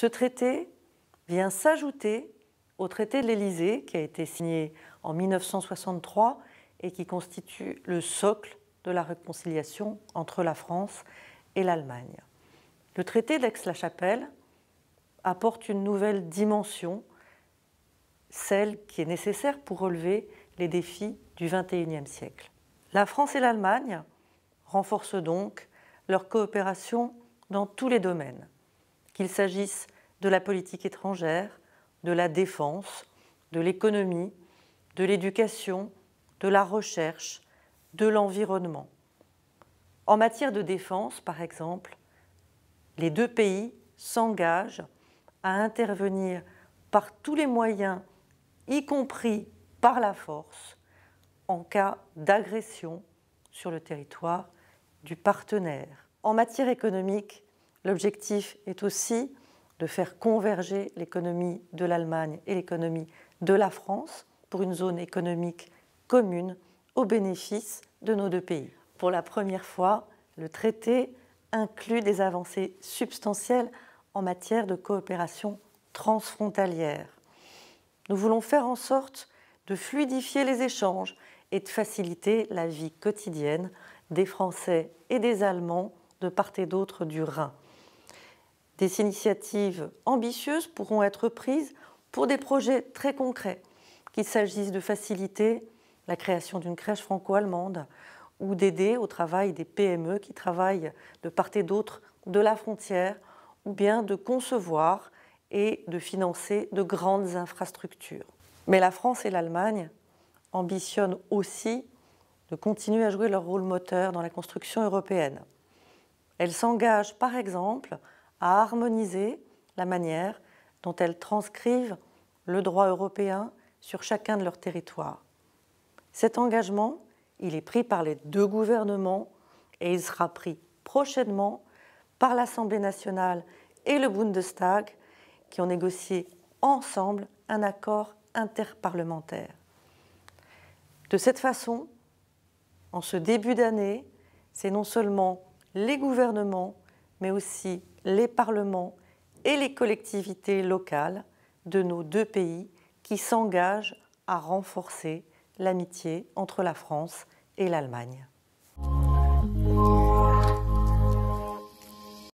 Ce traité vient s'ajouter au traité de l'Élysée qui a été signé en 1963 et qui constitue le socle de la réconciliation entre la France et l'Allemagne. Le traité d'Aix-la-Chapelle apporte une nouvelle dimension, celle qui est nécessaire pour relever les défis du XXIe siècle. La France et l'Allemagne renforcent donc leur coopération dans tous les domaines, qu'il s'agisse de la politique étrangère, de la défense, de l'économie, de l'éducation, de la recherche, de l'environnement. En matière de défense, par exemple, les deux pays s'engagent à intervenir par tous les moyens, y compris par la force, en cas d'agression sur le territoire du partenaire. En matière économique, L'objectif est aussi de faire converger l'économie de l'Allemagne et l'économie de la France pour une zone économique commune au bénéfice de nos deux pays. Pour la première fois, le traité inclut des avancées substantielles en matière de coopération transfrontalière. Nous voulons faire en sorte de fluidifier les échanges et de faciliter la vie quotidienne des Français et des Allemands de part et d'autre du Rhin. Des initiatives ambitieuses pourront être prises pour des projets très concrets, qu'il s'agisse de faciliter la création d'une crèche franco-allemande ou d'aider au travail des PME qui travaillent de part et d'autre de la frontière, ou bien de concevoir et de financer de grandes infrastructures. Mais la France et l'Allemagne ambitionnent aussi de continuer à jouer leur rôle moteur dans la construction européenne. Elles s'engagent par exemple à harmoniser la manière dont elles transcrivent le droit européen sur chacun de leurs territoires. Cet engagement, il est pris par les deux gouvernements et il sera pris prochainement par l'Assemblée nationale et le Bundestag qui ont négocié ensemble un accord interparlementaire. De cette façon, en ce début d'année, c'est non seulement les gouvernements, mais aussi les parlements et les collectivités locales de nos deux pays qui s'engagent à renforcer l'amitié entre la France et l'Allemagne.